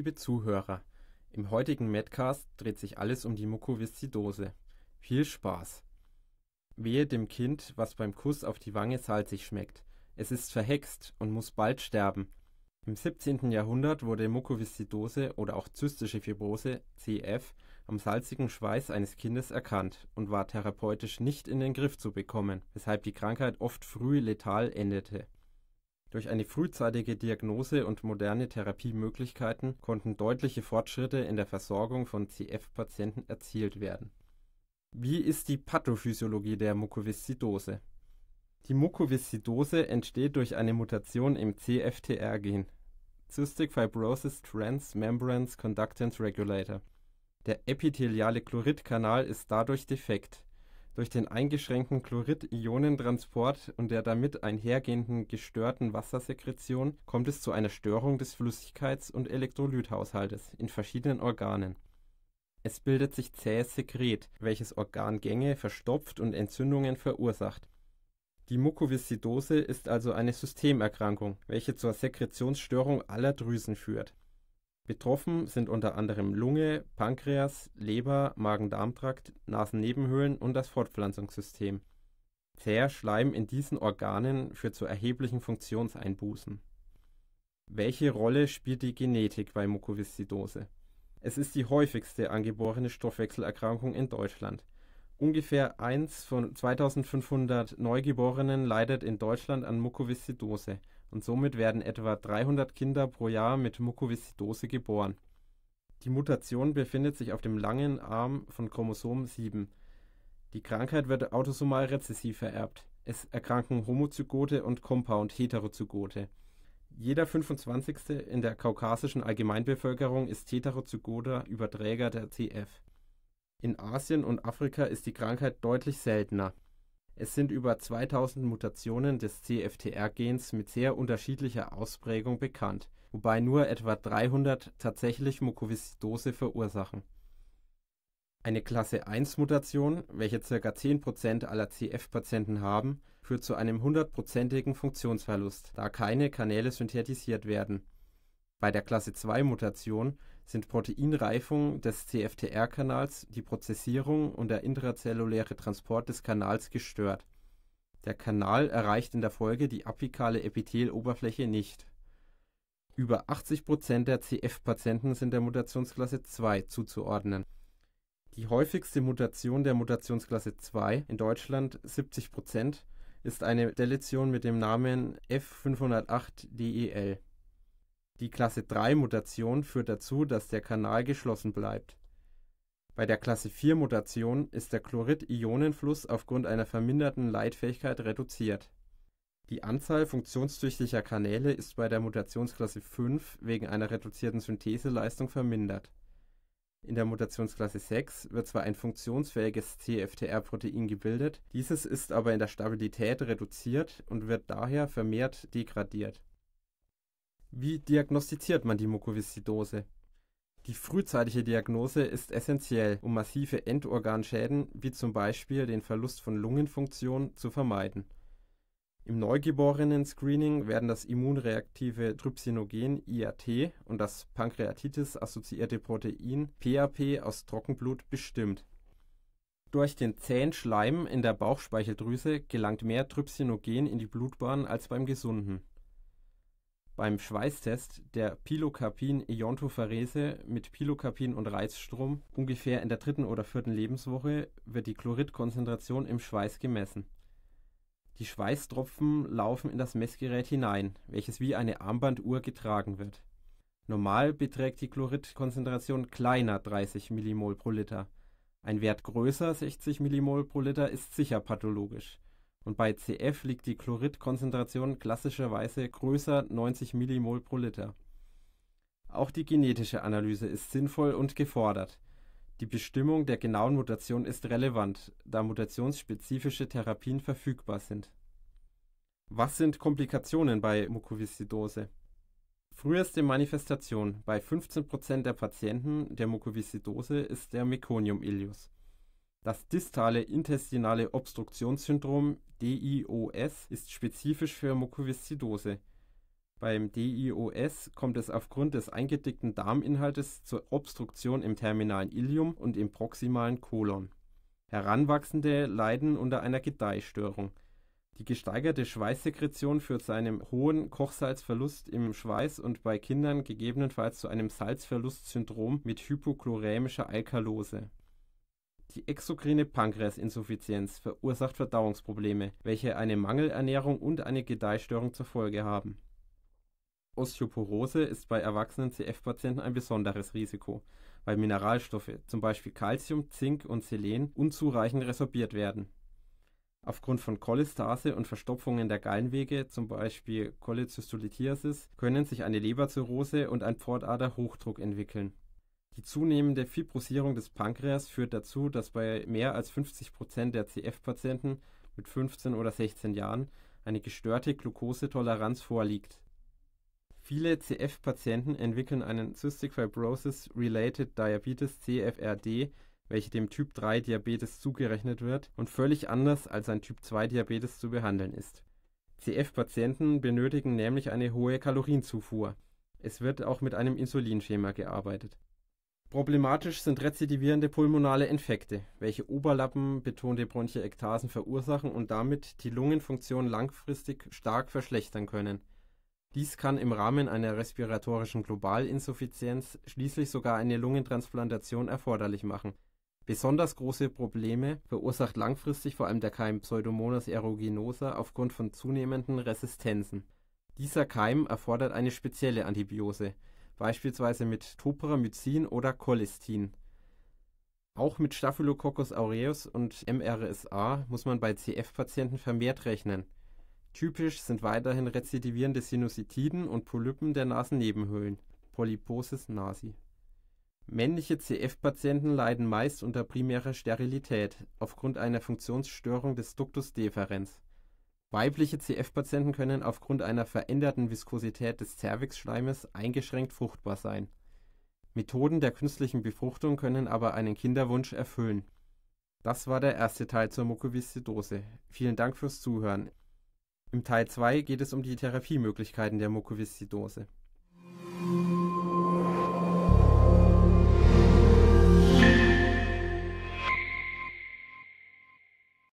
liebe Zuhörer, im heutigen Medcast dreht sich alles um die Mukoviszidose. Viel Spaß! Wehe dem Kind, was beim Kuss auf die Wange salzig schmeckt. Es ist verhext und muss bald sterben. Im 17. Jahrhundert wurde Mukoviszidose oder auch zystische Fibrose CF am salzigen Schweiß eines Kindes erkannt und war therapeutisch nicht in den Griff zu bekommen, weshalb die Krankheit oft früh letal endete. Durch eine frühzeitige Diagnose und moderne Therapiemöglichkeiten konnten deutliche Fortschritte in der Versorgung von CF-Patienten erzielt werden. Wie ist die Pathophysiologie der Mukoviszidose? Die Mukoviszidose entsteht durch eine Mutation im CFTR-Gen, Cystic Fibrosis Transmembrane Conductance Regulator. Der epitheliale Chloridkanal ist dadurch defekt durch den eingeschränkten Chlorid-Ionentransport und der damit einhergehenden gestörten Wassersekretion kommt es zu einer Störung des Flüssigkeits- und Elektrolythaushaltes in verschiedenen Organen. Es bildet sich zähes Sekret, welches Organgänge verstopft und Entzündungen verursacht. Die Mukoviszidose ist also eine Systemerkrankung, welche zur Sekretionsstörung aller Drüsen führt Betroffen sind unter anderem Lunge, Pankreas, Leber, Magen-Darm-Trakt, Nasennebenhöhlen und das Fortpflanzungssystem. Zäher Schleim in diesen Organen führt zu erheblichen Funktionseinbußen. Welche Rolle spielt die Genetik bei Mukoviszidose? Es ist die häufigste angeborene Stoffwechselerkrankung in Deutschland. Ungefähr eins von 2500 Neugeborenen leidet in Deutschland an Mukoviszidose und somit werden etwa 300 Kinder pro Jahr mit Mukoviszidose geboren. Die Mutation befindet sich auf dem langen Arm von Chromosom 7. Die Krankheit wird autosomal rezessiv vererbt. Es erkranken Homozygote und Compound-Heterozygote. Jeder 25. in der kaukasischen Allgemeinbevölkerung ist heterozygoter Überträger der CF. In Asien und Afrika ist die Krankheit deutlich seltener. Es sind über 2000 Mutationen des CFTR-Gens mit sehr unterschiedlicher Ausprägung bekannt, wobei nur etwa 300 tatsächlich Mukoviszidose verursachen. Eine klasse 1 mutation welche ca. 10 aller CF-Patienten haben, führt zu einem hundertprozentigen Funktionsverlust, da keine Kanäle synthetisiert werden. Bei der klasse 2 mutation sind Proteinreifung des CFTR-Kanals, die Prozessierung und der intrazelluläre Transport des Kanals gestört. Der Kanal erreicht in der Folge die apikale Epitheloberfläche nicht. Über 80 Prozent der CF-Patienten sind der Mutationsklasse 2 zuzuordnen. Die häufigste Mutation der Mutationsklasse 2 in Deutschland 70 ist eine Deletion mit dem Namen F508DEL. Die Klasse 3-Mutation führt dazu, dass der Kanal geschlossen bleibt. Bei der Klasse 4-Mutation ist der Chlorid-Ionenfluss aufgrund einer verminderten Leitfähigkeit reduziert. Die Anzahl funktionstüchtiger Kanäle ist bei der Mutationsklasse 5 wegen einer reduzierten Syntheseleistung vermindert. In der Mutationsklasse 6 wird zwar ein funktionsfähiges CFTR-Protein gebildet, dieses ist aber in der Stabilität reduziert und wird daher vermehrt degradiert wie diagnostiziert man die Mukoviszidose? Die frühzeitige Diagnose ist essentiell, um massive Endorganschäden wie zum Beispiel den Verlust von Lungenfunktion zu vermeiden. Im Neugeborenen-Screening werden das immunreaktive Trypsinogen IAT und das Pankreatitis-assoziierte Protein PAP aus Trockenblut bestimmt. Durch den zähen Schleim in der Bauchspeicheldrüse gelangt mehr Trypsinogen in die Blutbahn als beim Gesunden beim Schweißtest der Pilocarpin-Iontopherese mit Pilocarpin und Reizstrom ungefähr in der dritten oder vierten Lebenswoche wird die Chloridkonzentration im Schweiß gemessen. Die Schweißtropfen laufen in das Messgerät hinein, welches wie eine Armbanduhr getragen wird. Normal beträgt die Chloridkonzentration kleiner 30 mmol pro Liter. Ein Wert größer 60 mmol pro Liter ist sicher pathologisch und bei CF liegt die Chloridkonzentration klassischerweise größer 90 Millimol pro Liter. Auch die genetische Analyse ist sinnvoll und gefordert. Die Bestimmung der genauen Mutation ist relevant, da mutationsspezifische Therapien verfügbar sind. Was sind Komplikationen bei Mukoviszidose? Früheste Manifestation bei 15% der Patienten der Mukoviszidose ist der Meconium ilius das distale intestinale Obstruktionssyndrom DIOS ist spezifisch für Mukoviszidose. Beim DIOS kommt es aufgrund des eingedickten Darminhaltes zur Obstruktion im terminalen Ilium und im proximalen Kolon. Heranwachsende leiden unter einer Gedeihstörung. Die gesteigerte Schweißsekretion führt zu einem hohen Kochsalzverlust im Schweiß und bei Kindern gegebenenfalls zu einem Salzverlustsyndrom mit hypochlorämischer Alkalose die exokrine Pankreasinsuffizienz verursacht Verdauungsprobleme, welche eine Mangelernährung und eine Gedeihstörung zur Folge haben. Osteoporose ist bei erwachsenen CF-Patienten ein besonderes Risiko, weil Mineralstoffe, zum Beispiel Calcium, Zink und Selen, unzureichend resorbiert werden. Aufgrund von Cholestase und Verstopfungen der Gallenwege, zum Beispiel Cholezystolithiasis, können sich eine Leberzirrhose und ein Pfortaderhochdruck entwickeln die zunehmende Fibrosierung des Pankreas führt dazu, dass bei mehr als 50 Prozent der CF-Patienten mit 15 oder 16 Jahren eine gestörte Glukosetoleranz vorliegt. Viele CF-Patienten entwickeln einen Cystic Fibrosis Related Diabetes CFRD, welche dem Typ 3 Diabetes zugerechnet wird und völlig anders als ein Typ 2 Diabetes zu behandeln ist. CF-Patienten benötigen nämlich eine hohe Kalorienzufuhr. Es wird auch mit einem Insulinschema gearbeitet Problematisch sind rezidivierende pulmonale Infekte, welche Oberlappen betonte Bronchiektasen verursachen und damit die Lungenfunktion langfristig stark verschlechtern können. Dies kann im Rahmen einer respiratorischen Globalinsuffizienz schließlich sogar eine Lungentransplantation erforderlich machen. Besonders große Probleme verursacht langfristig vor allem der Keim Pseudomonas aeruginosa aufgrund von zunehmenden Resistenzen. Dieser Keim erfordert eine spezielle Antibiose beispielsweise mit Topiramycin oder Cholestin. Auch mit Staphylococcus aureus und MRSA muss man bei CF-Patienten vermehrt rechnen. Typisch sind weiterhin rezidivierende Sinusitiden und Polypen der Nasennebenhöhlen, Polyposis nasi. Männliche CF-Patienten leiden meist unter primärer Sterilität aufgrund einer Funktionsstörung des Ductus deferens Weibliche CF-Patienten können aufgrund einer veränderten Viskosität des Zervixschleimes eingeschränkt fruchtbar sein. Methoden der künstlichen Befruchtung können aber einen Kinderwunsch erfüllen. Das war der erste Teil zur Mukoviszidose. Vielen Dank fürs Zuhören. Im Teil 2 geht es um die Therapiemöglichkeiten der Mukoviszidose